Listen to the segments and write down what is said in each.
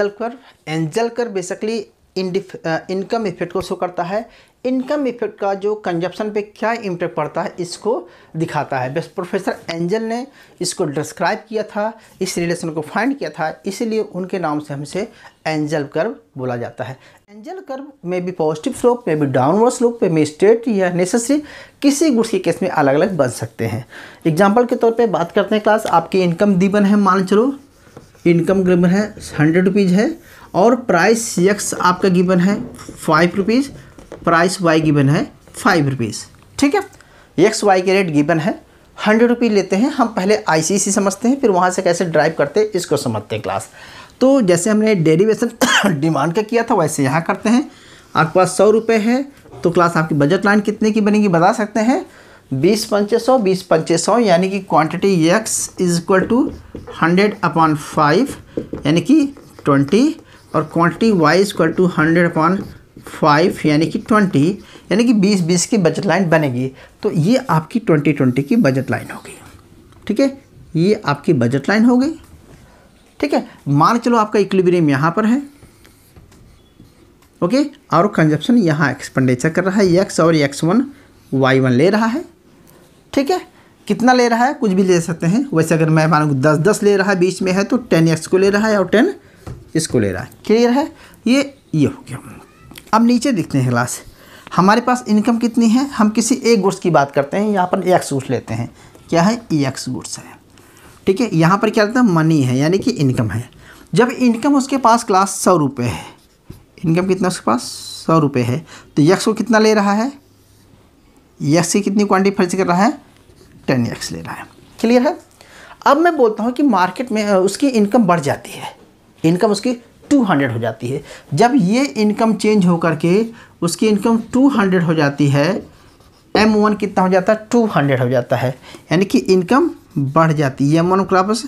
angel curve Engel curve basically income effect को show करता है इनकम इफेक्ट का जो कंजप्शन पे क्या इम्पैक्ट पड़ता है इसको दिखाता है बस प्रोफेसर एंजल ने इसको डिस्क्राइब किया था इस रिलेशन को फाइंड किया था इसलिए उनके नाम से हमसे एंजल कर्व बोला जाता है एंजल कर्व में भी पॉजिटिव स्लोप में भी डाउनवर्ड स्लोप पे में स्ट्रेट या नेसेसरी किसी गुड्स के केस में अलग अलग बन सकते हैं एग्जाम्पल के तौर पर बात करते हैं क्लास आपकी इनकम दीवन है मान चलो इनकम गिवन है हंड्रेड रुपीज़ है और प्राइस यक्स आपका गिवन है five rupees price Y given है फाइव रुपीज़ ठीक है यक्स वाई के रेट गिवन है हंड्रेड रुपीज़ लेते हैं हम पहले सी समझते हैं फिर वहाँ से कैसे ड्राइव करते हैं इसको समझते हैं क्लास तो जैसे हमने डेरीवेशन डिमांड का किया था वैसे यहाँ करते हैं आपके पास सौ रुपये है तो क्लास आपकी बजट लाइन कितने की बनेगी बता सकते हैं बीस पंचे सौ बीस पंचे सौ यानी कि quantity X is equal to hundred upon five यानी कि ट्वेंटी और quantity Y is equal to hundred upon five यानी कि ट्वेंटी यानी कि बीस बीस की बजट लाइन बनेगी तो ये आपकी ट्वेंटी ट्वेंटी की बजट लाइन होगी ठीक है ये आपकी बजट लाइन हो गई ठीक है मान चलो आपका इक्लिब्रियम यहाँ पर है ओके और कंजप्शन यहाँ एक्सपेंडिचर कर रहा है एक्स और एक्स वन वाई वन ले रहा है ठीक है कितना ले रहा है कुछ भी ले सकते हैं वैसे अगर मैं मानूँ दस दस ले रहा है बीच में है तो टेन एक्स को ले रहा है और टेन इसको ले रहा है क्लियर है ये ये हो गया अब नीचे देखते हैं क्लास हमारे पास इनकम कितनी है हम किसी एक गुड्स की बात करते हैं यहाँ पर एक्स गुड्स लेते हैं क्या है ई एक्स गुड्स है ठीक है यहाँ पर क्या लेते है मनी है यानी कि इनकम है जब इनकम उसके पास क्लास सौ रुपये है इनकम कितना उसके पास सौ रुपये है तो यक्स को कितना ले रहा है एक्स की कितनी क्वांटिटी फर्ज कर रहा है टेन एक्स ले रहा है क्लियर है अब मैं बोलता हूँ कि मार्केट में उसकी इनकम बढ़ जाती है इनकम उसकी 200 हो जाती है जब ये इनकम चेंज हो करके उसकी इनकम 200 हो जाती है एम वन कितना हो जाता है 200 हो जाता है यानी कि इनकम बढ़ जाती है M one class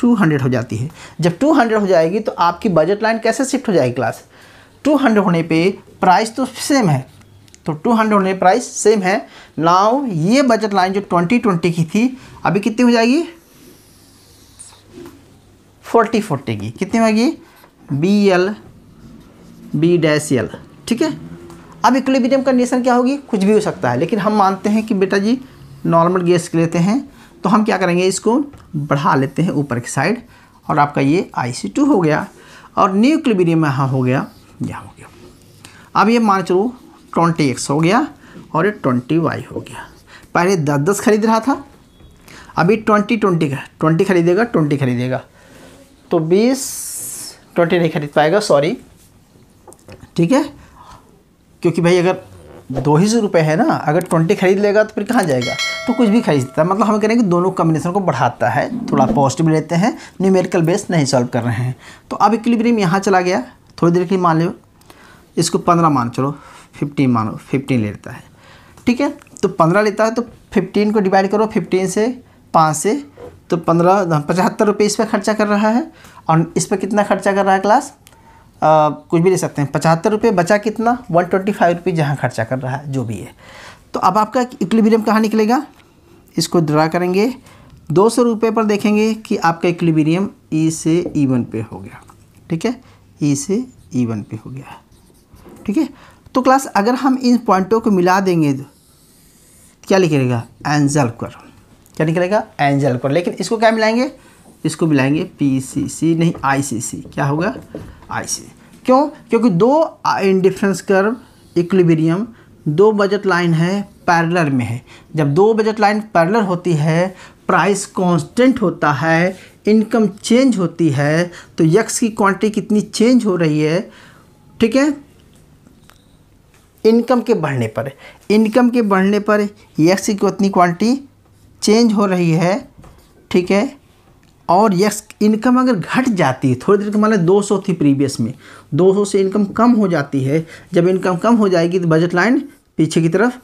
two hundred हो जाती है जब टू हंड्रेड हो जाएगी तो आपकी बजट लाइन कैसे शिफ्ट हो जाएगी क्लास टू हंड्रेड होने पे प्राइस तो सेम है तो 200 ने प्राइस सेम है नाउ ये बजट लाइन जो 2020 की थी अभी कितनी हो जाएगी 40 40 की कितनी होगी B L B dash L ठीक है अब इक्विलिब्रियम कंडीशन क्या होगी कुछ भी हो सकता है लेकिन हम मानते हैं कि बेटा जी नॉर्मल गैस लेते हैं तो हम क्या करेंगे इसको बढ़ा लेते हैं ऊपर की साइड और आपका ये आई सी टू हो गया और न्यू इक्विलिब्रियम यहाँ हो गया यहाँ हो गया अब ये मान चलो ट्वेंटी एक्स हो गया और ये ट्वेंटी वाई हो गया पहले दस दस खरीद रहा था अभी ट्वेंटी ट्वेंटी का ट्वेंटी खरीदेगा ट्वेंटी खरीदेगा तो बीस ट्वेंटी नहीं खरीद पाएगा सॉरी ठीक है क्योंकि भाई अगर दो ही सौ रुपये है ना अगर ट्वेंटी खरीद लेगा तो फिर कहाँ जाएगा तो कुछ भी खरीदता है मतलब हम कह रहे हैं कि दोनों कम्बिनेशन को बढ़ाता है थोड़ा पॉजिटिव लेते हैं न्यूमेरिकल बेस नहीं सॉल्व कर रहे हैं तो अब इक्विलिब्रियम यहाँ चला गया थोड़ी देर के लिए मान लो इसको पंद्रह मान चलो फिफ्टीन मानो फिफ्टीन लेता है ठीक है तो पंद्रह लेता है तो फिफ्टीन को डिवाइड करो फिफ्टीन से पाँच से तो पंद्रह हाँ, पचहत्तर रुपये इस पर खर्चा कर रहा है और इस पर कितना खर्चा कर रहा है क्लास आ, कुछ भी ले सकते हैं पचहत्तर रुपये बचा कितना वन ट्वेंटी फाइव रुपये जहाँ खर्चा कर रहा है जो भी है तो अब आपका इक्लिबीरियम कहाँ निकलेगा इसको ड्रा करेंगे दो सौ रुपये पर देखेंगे कि आपका इक्लिबीरियम ई e से ई e वन पे हो गया ठीक है ई e से ई वन पे हो गया ठीक है तो क्लास अगर हम इन पॉइंटों को मिला देंगे तो क्या लिखेगा एंजल कर क्या निकलेगा एंजल कर लेकिन इसको क्या मिलाएंगे इसको मिलाएंगे पी सी सी नहीं आई सी सी क्या होगा आई सी क्यों क्योंकि दो इंडिफ्रेंस कर्व इक्विबेरियम दो बजट लाइन है पैरलर में है जब दो बजट लाइन पैरलर होती है प्राइस कांस्टेंट होता है इनकम चेंज होती है तो यक्स की क्वांटिटी कितनी चेंज हो रही है ठीक है इनकम के बढ़ने पर इनकम के बढ़ने पर यक्स की उतनी क्वांटिटी चेंज हो रही है ठीक है और यक्स इनकम अगर घट जाती है थोड़ी देर के मान लें दो सौ थी प्रीवियस में दो सौ से इनकम कम हो जाती है जब इनकम कम हो जाएगी तो बजट लाइन पीछे की तरफ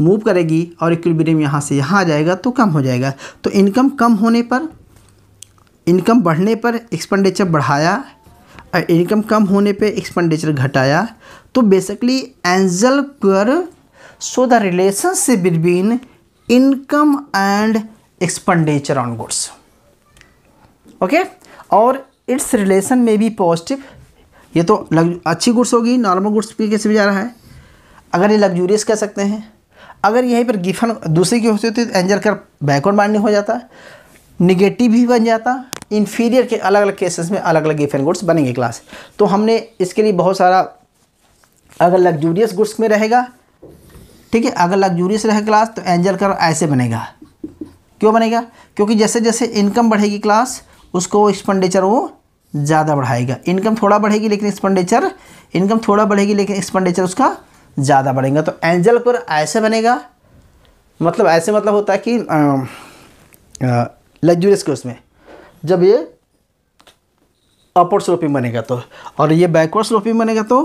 मूव करेगी और इक्विलिब्रियम यहाँ से यहाँ आ जाएगा तो कम हो जाएगा तो इनकम कम होने पर इनकम बढ़ने पर एक्सपेंडिचर बढ़ाया और इनकम कम होने पे एक्सपेंडिचर घटाया तो basically Engel curve so the relationship between income and expenditure on goods okay और इट्स रिलेशन में भी पॉजिटिव ये तो लग अच्छी गुड्स होगी नॉर्मल गुड्स भी कैसे भी जा रहा है अगर ये लग्जूरियस कह सकते हैं अगर यहीं पर गिफन दूसरी की होती होती तो एंजल कर बैकवर्ड बाइंडिंग हो जाता निगेटिव भी बन जाता इन्फीरियर के अलग अलग केसेस में अलग अलग गिफन गुड्स बनेंगे क्लास तो हमने इसके लिए बहुत सारा अगर लग्जूरियस गुड्स में रहेगा ठीक है अगर लग्जूरियस रहेगा क्लास तो एंजल कर ऐसे बनेगा क्यों बनेगा क्योंकि जैसे जैसे इनकम बढ़ेगी क्लास उसको एक्सपेंडिचर वो ज़्यादा बढ़ाएगा इनकम थोड़ा बढ़ेगी लेकिन एक्सपेंडिचर इनकम थोड़ा बढ़ेगी लेकिन एक्सपेंडिचर उसका ज़्यादा बढ़ेगा तो एंजल कर ऐसे बनेगा मतलब ऐसे मतलब होता है कि लग्जूरियस के उसमें जब ये अपवर्ड स्लोपिंग बनेगा तो और ये बैकवर्ड स्लोपिंग बनेगा तो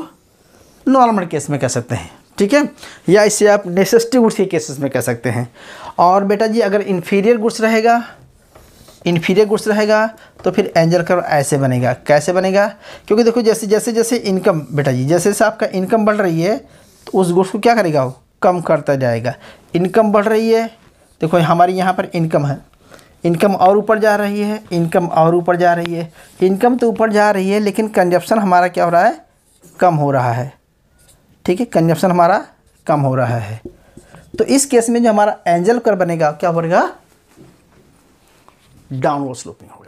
नॉर्मल केस में कह सकते हैं ठीक है या इसे आप नेसेसिटी गुड्स के केसेस में कह सकते हैं और बेटा जी अगर इन्फीरियर गुड्स रहेगा इन्फीरियर गुड्स रहेगा तो फिर एंजल कर ऐसे बनेगा कैसे बनेगा क्योंकि देखो जैसे जैसे जैसे इनकम बेटा जी जैसे जैसे आपका इनकम बढ़ रही है तो उस गुड्स को क्या करेगा वो कम करता जाएगा इनकम बढ़ रही है देखो हमारी यहाँ पर इनकम है इनकम और ऊपर जा रही है इनकम और ऊपर जा रही है इनकम तो ऊपर जा रही है लेकिन कंजप्शन हमारा क्या हो रहा है कम हो रहा है ठीक है कंजप्शन हमारा कम हो रहा है तो इस केस में जो हमारा एंजल कर बनेगा क्या बनेगा डाउनवर्ड स्लोपिंग